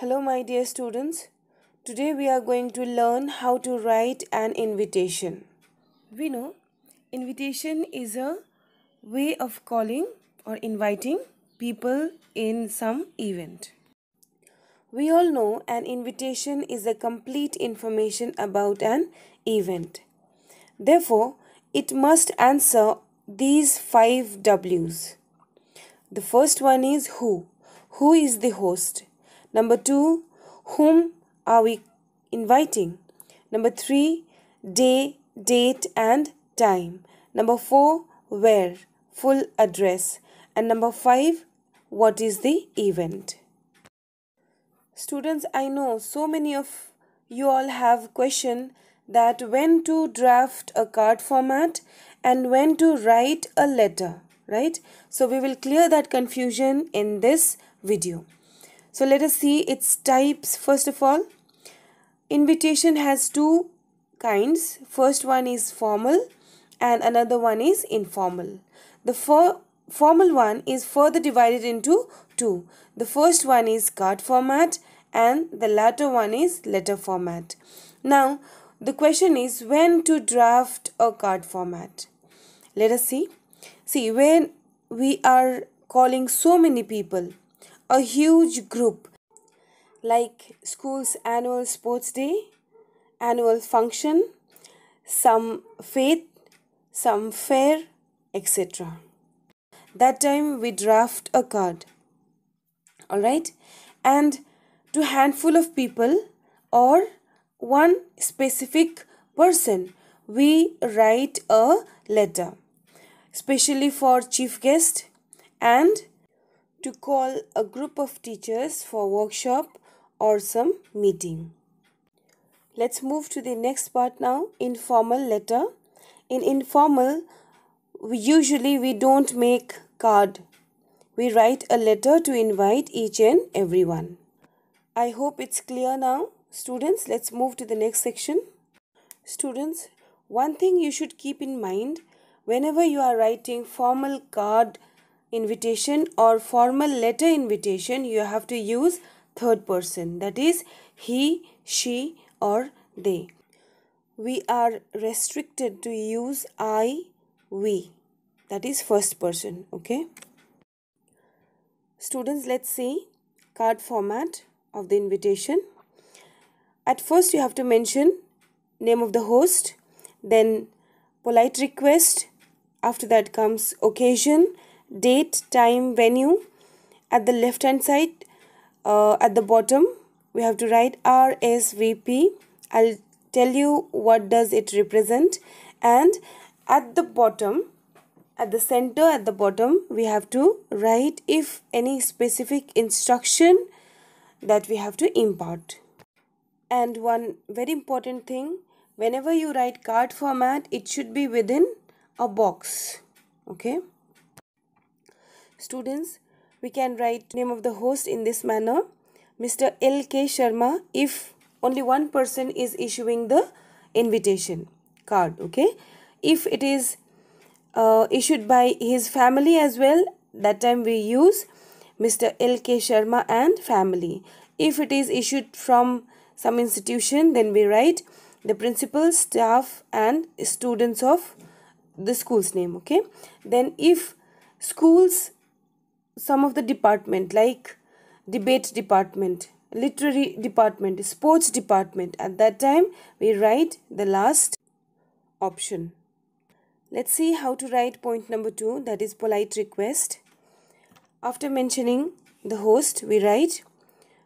Hello my dear students. Today we are going to learn how to write an invitation. We know invitation is a way of calling or inviting people in some event. We all know an invitation is a complete information about an event. Therefore, it must answer these five W's. The first one is who. Who is the host? Number two, whom are we inviting? Number three, day, date, and time. Number four, where, full address. And number five, what is the event? Students, I know so many of you all have question that when to draft a card format and when to write a letter, right? So we will clear that confusion in this video. So let us see its types first of all. Invitation has two kinds. First one is formal and another one is informal. The for formal one is further divided into two. The first one is card format and the latter one is letter format. Now the question is when to draft a card format. Let us see. See when we are calling so many people a huge group like school's annual sports day, annual function, some faith, some fair, etc. That time we draft a card. Alright? And to handful of people or one specific person, we write a letter, especially for chief guest and to call a group of teachers for workshop or some meeting. Let's move to the next part now, informal letter. In informal, we usually we don't make card. We write a letter to invite each and everyone. I hope it's clear now. Students, let's move to the next section. Students, one thing you should keep in mind whenever you are writing formal card invitation or formal letter invitation you have to use third person that is he she or they we are restricted to use i we that is first person okay students let's see card format of the invitation at first you have to mention name of the host then polite request after that comes occasion date time venue at the left hand side uh, at the bottom we have to write RSVP I'll tell you what does it represent and at the bottom at the center at the bottom we have to write if any specific instruction that we have to impart and one very important thing whenever you write card format it should be within a box okay Students, we can write name of the host in this manner. Mr. L.K. Sharma if only one person is issuing the invitation card. Okay. If it is uh, issued by his family as well, that time we use Mr. L.K. Sharma and family. If it is issued from some institution, then we write the principal, staff and students of the school's name. Okay. Then if schools some of the department like debate department literary department sports department at that time we write the last option let's see how to write point number 2 that is polite request after mentioning the host we write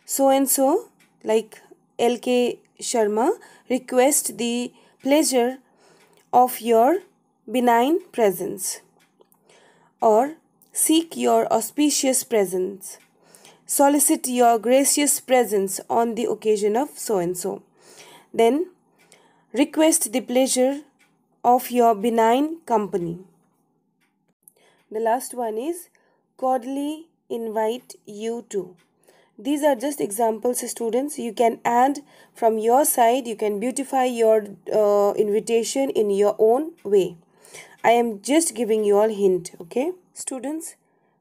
so and so like lk sharma request the pleasure of your benign presence or seek your auspicious presence. Solicit your gracious presence on the occasion of so and so. Then request the pleasure of your benign company. The last one is cordially invite you to. These are just examples, students. You can add from your side, you can beautify your uh, invitation in your own way. I am just giving you all hint, okay? Students,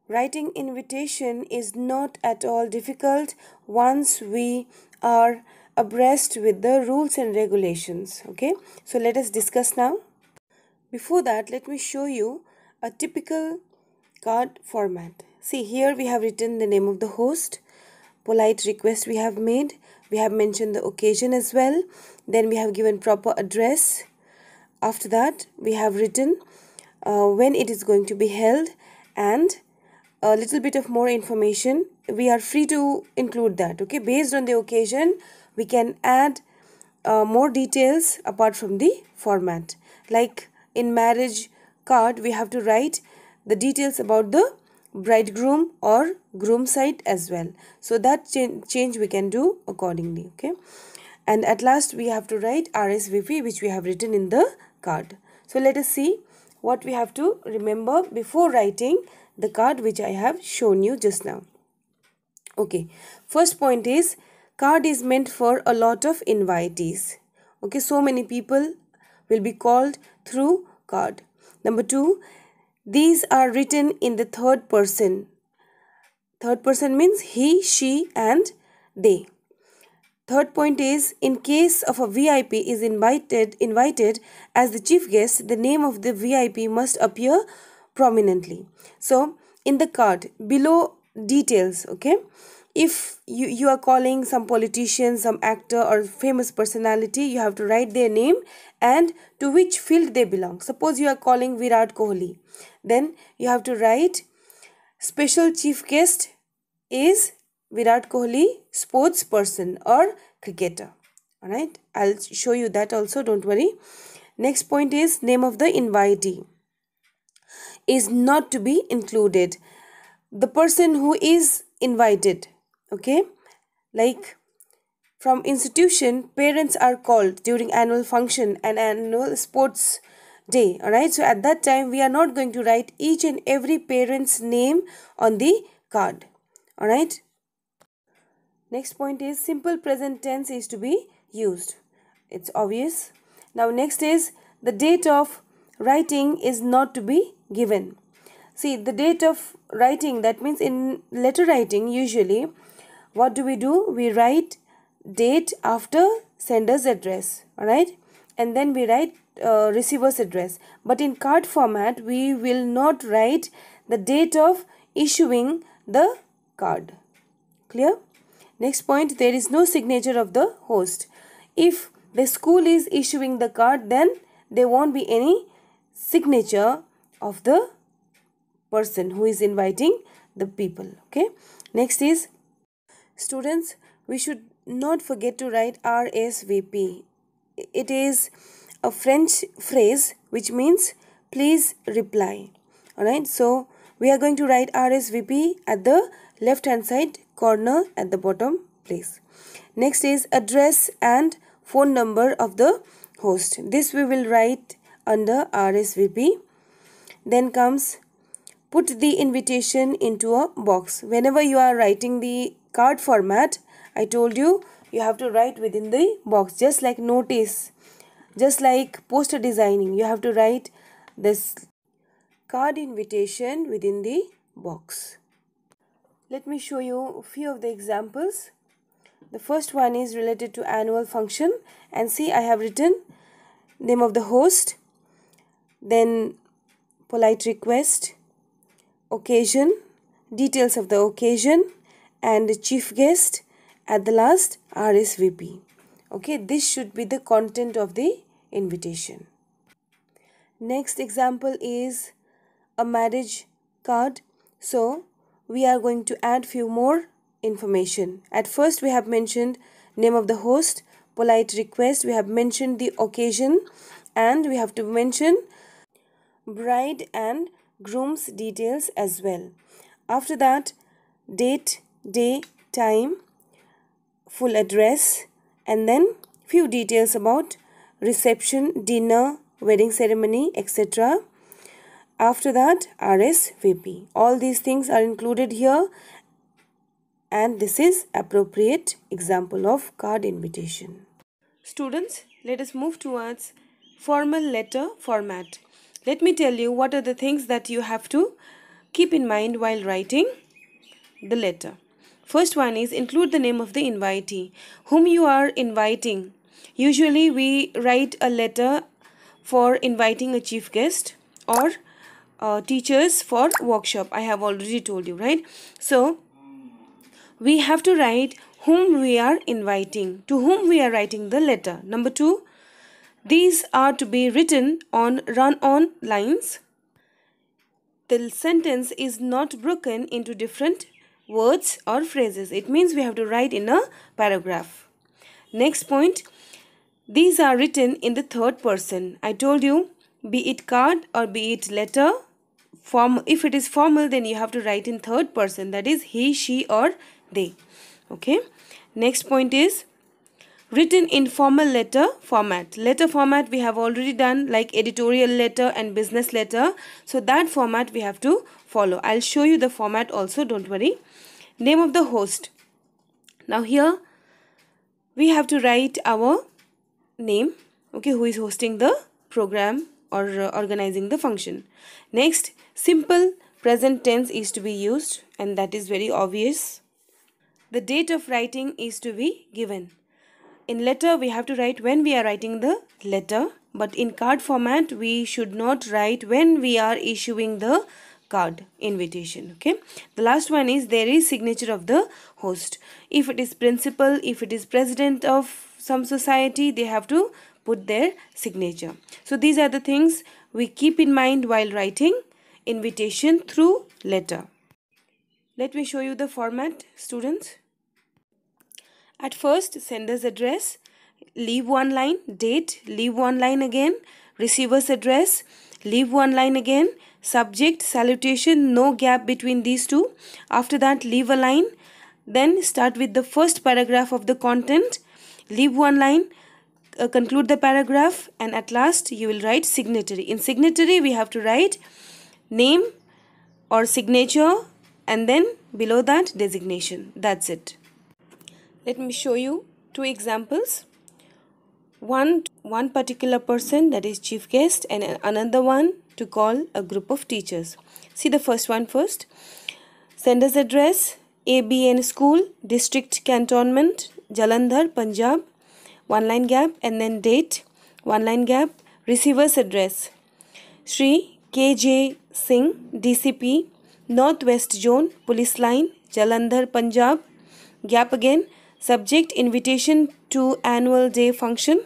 writing invitation is not at all difficult once we are abreast with the rules and regulations. Okay, so let us discuss now. Before that, let me show you a typical card format. See here we have written the name of the host, polite request we have made, we have mentioned the occasion as well, then we have given proper address. After that, we have written uh, when it is going to be held and a little bit of more information we are free to include that okay based on the occasion we can add uh, more details apart from the format like in marriage card we have to write the details about the bridegroom or groom side as well so that change we can do accordingly okay and at last we have to write RSVP which we have written in the card so let us see what we have to remember before writing the card which I have shown you just now. Okay, first point is card is meant for a lot of invitees. Okay, so many people will be called through card. Number two, these are written in the third person. Third person means he, she and they. Third point is in case of a VIP is invited invited as the chief guest the name of the VIP must appear prominently. So in the card below details okay if you you are calling some politician some actor or famous personality you have to write their name and to which field they belong suppose you are calling virat kohli then you have to write special chief guest is Virat Kohli sports person or cricketer. Alright, I'll show you that also, don't worry. Next point is name of the invitee is not to be included. The person who is invited, okay, like from institution, parents are called during annual function and annual sports day, alright. So at that time, we are not going to write each and every parent's name on the card, alright. Next point is simple present tense is to be used. It's obvious. Now next is the date of writing is not to be given. See the date of writing that means in letter writing usually what do we do? We write date after sender's address alright and then we write uh, receiver's address but in card format we will not write the date of issuing the card clear Next point, there is no signature of the host. If the school is issuing the card, then there won't be any signature of the person who is inviting the people. Okay. Next is, students, we should not forget to write RSVP. It is a French phrase which means please reply. Alright, so we are going to write RSVP at the left hand side corner at the bottom place. Next is address and phone number of the host. This we will write under RSVP. Then comes put the invitation into a box. Whenever you are writing the card format, I told you you have to write within the box just like notice just like poster designing you have to write this card invitation within the box let me show you a few of the examples. The first one is related to annual function and see I have written name of the host, then polite request, occasion, details of the occasion and the chief guest at the last RSVP. Okay, this should be the content of the invitation. Next example is a marriage card. So, we are going to add few more information. At first we have mentioned name of the host, polite request, we have mentioned the occasion and we have to mention bride and groom's details as well. After that date, day, time, full address and then few details about reception, dinner, wedding ceremony etc. After that, RSVP. All these things are included here and this is appropriate example of card invitation. Students, let us move towards formal letter format. Let me tell you what are the things that you have to keep in mind while writing the letter. First one is include the name of the invitee, whom you are inviting. Usually we write a letter for inviting a chief guest or uh, teachers for workshop i have already told you right so we have to write whom we are inviting to whom we are writing the letter number 2 these are to be written on run on lines the sentence is not broken into different words or phrases it means we have to write in a paragraph next point these are written in the third person i told you be it card or be it letter form if it is formal then you have to write in third person that is he she or they okay next point is written in formal letter format letter format we have already done like editorial letter and business letter so that format we have to follow i'll show you the format also don't worry name of the host now here we have to write our name okay who is hosting the program or uh, organizing the function. Next, simple present tense is to be used and that is very obvious. The date of writing is to be given. In letter, we have to write when we are writing the letter. But in card format, we should not write when we are issuing the card invitation okay the last one is there is signature of the host if it is principal if it is president of some society they have to put their signature. So these are the things we keep in mind while writing invitation through letter. Let me show you the format students. At first sender's address, leave one line, date, leave one line again, receiver's address, leave one line again, subject, salutation, no gap between these two. After that leave a line, then start with the first paragraph of the content, leave one line, uh, conclude the paragraph and at last you will write signatory. In signatory we have to write name or signature and then below that designation. That's it. Let me show you two examples. One, one particular person that is chief guest and another one to call a group of teachers. See the first one first. Sender's address ABN School, District Cantonment, Jalandhar, Punjab one line gap and then date, one line gap, receiver's address. Sri K.J. Singh, DCP, Northwest Zone, Police Line, Jalandhar, Punjab. Gap again, subject invitation to annual day function.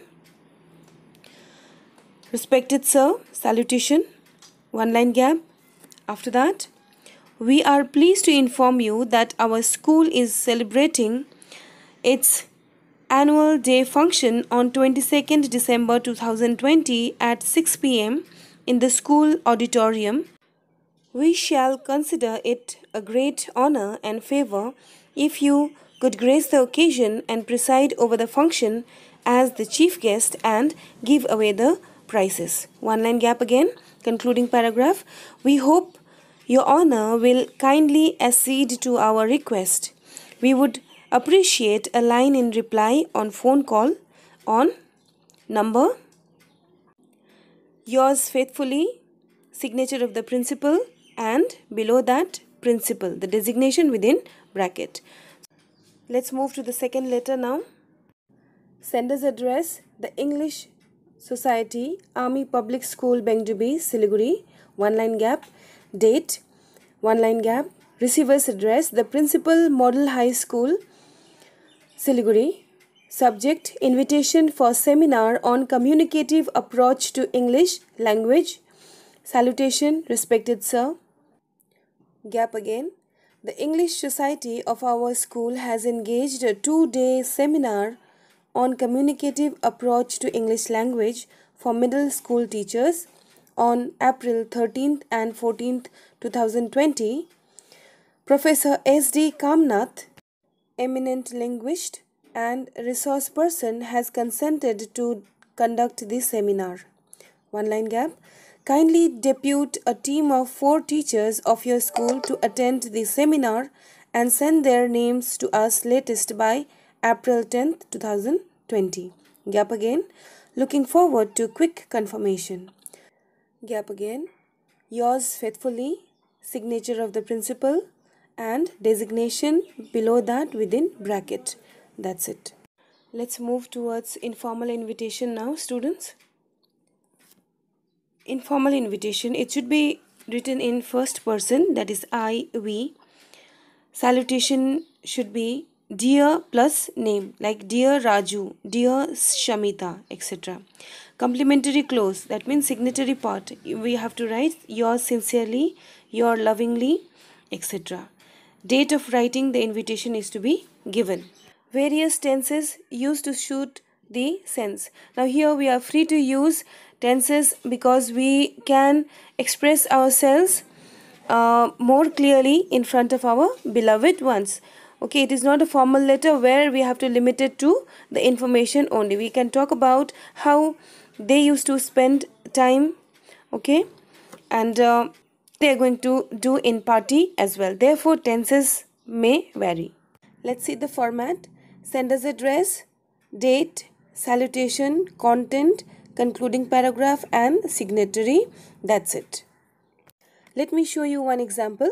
Respected Sir, salutation, one line gap. After that, we are pleased to inform you that our school is celebrating its annual day function on 22nd December 2020 at 6 pm in the school auditorium. We shall consider it a great honor and favor if you could grace the occasion and preside over the function as the chief guest and give away the prizes. One line gap again, concluding paragraph. We hope your honor will kindly accede to our request. We would appreciate a line in reply on phone call on number yours faithfully signature of the principal and below that principal the designation within bracket let's move to the second letter now sender's address the english society army public school bengdubi siliguri one line gap date one line gap receiver's address the principal model high school Siliguri. Subject Invitation for Seminar on Communicative Approach to English Language. Salutation, respected sir. Gap again. The English Society of our school has engaged a two day seminar on communicative approach to English language for middle school teachers on April 13th and 14th, 2020. Professor S.D. Kamnath eminent linguist and resource person has consented to conduct this seminar. One line gap. Kindly depute a team of four teachers of your school to attend the seminar and send their names to us latest by April 10th, 2020. Gap again. Looking forward to quick confirmation. Gap again. Yours faithfully. Signature of the principal and designation below that within bracket. That's it. Let's move towards informal invitation now students. Informal invitation, it should be written in first person that is I, we. Salutation should be dear plus name like dear Raju, dear Shamita etc. Complimentary clause that means signatory part we have to write yours sincerely, your lovingly etc date of writing the invitation is to be given. Various tenses used to suit the sense. Now here we are free to use tenses because we can express ourselves uh, more clearly in front of our beloved ones. Okay, it is not a formal letter where we have to limit it to the information only. We can talk about how they used to spend time. Okay, and uh, they are going to do in party as well. Therefore, tenses may vary. Let's see the format. Sender's address, date, salutation, content, concluding paragraph and signatory. That's it. Let me show you one example.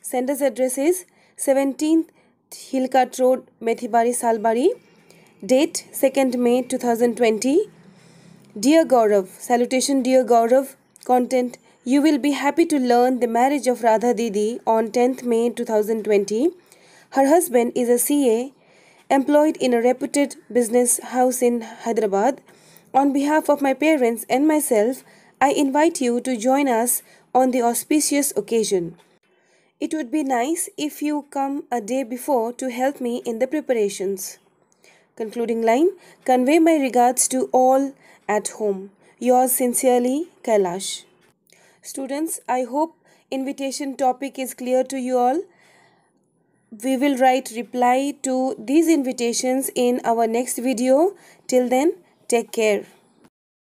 Sender's address is 17th Hillcart Road, Methibari, Salbari. Date 2nd May 2020. Dear Gaurav, salutation Dear Gaurav, content you will be happy to learn the marriage of Radha Didi on 10th May 2020. Her husband is a CA employed in a reputed business house in Hyderabad. On behalf of my parents and myself, I invite you to join us on the auspicious occasion. It would be nice if you come a day before to help me in the preparations. Concluding line Convey my regards to all at home. Yours sincerely, Kailash. Students, I hope invitation topic is clear to you all. We will write reply to these invitations in our next video. Till then, take care.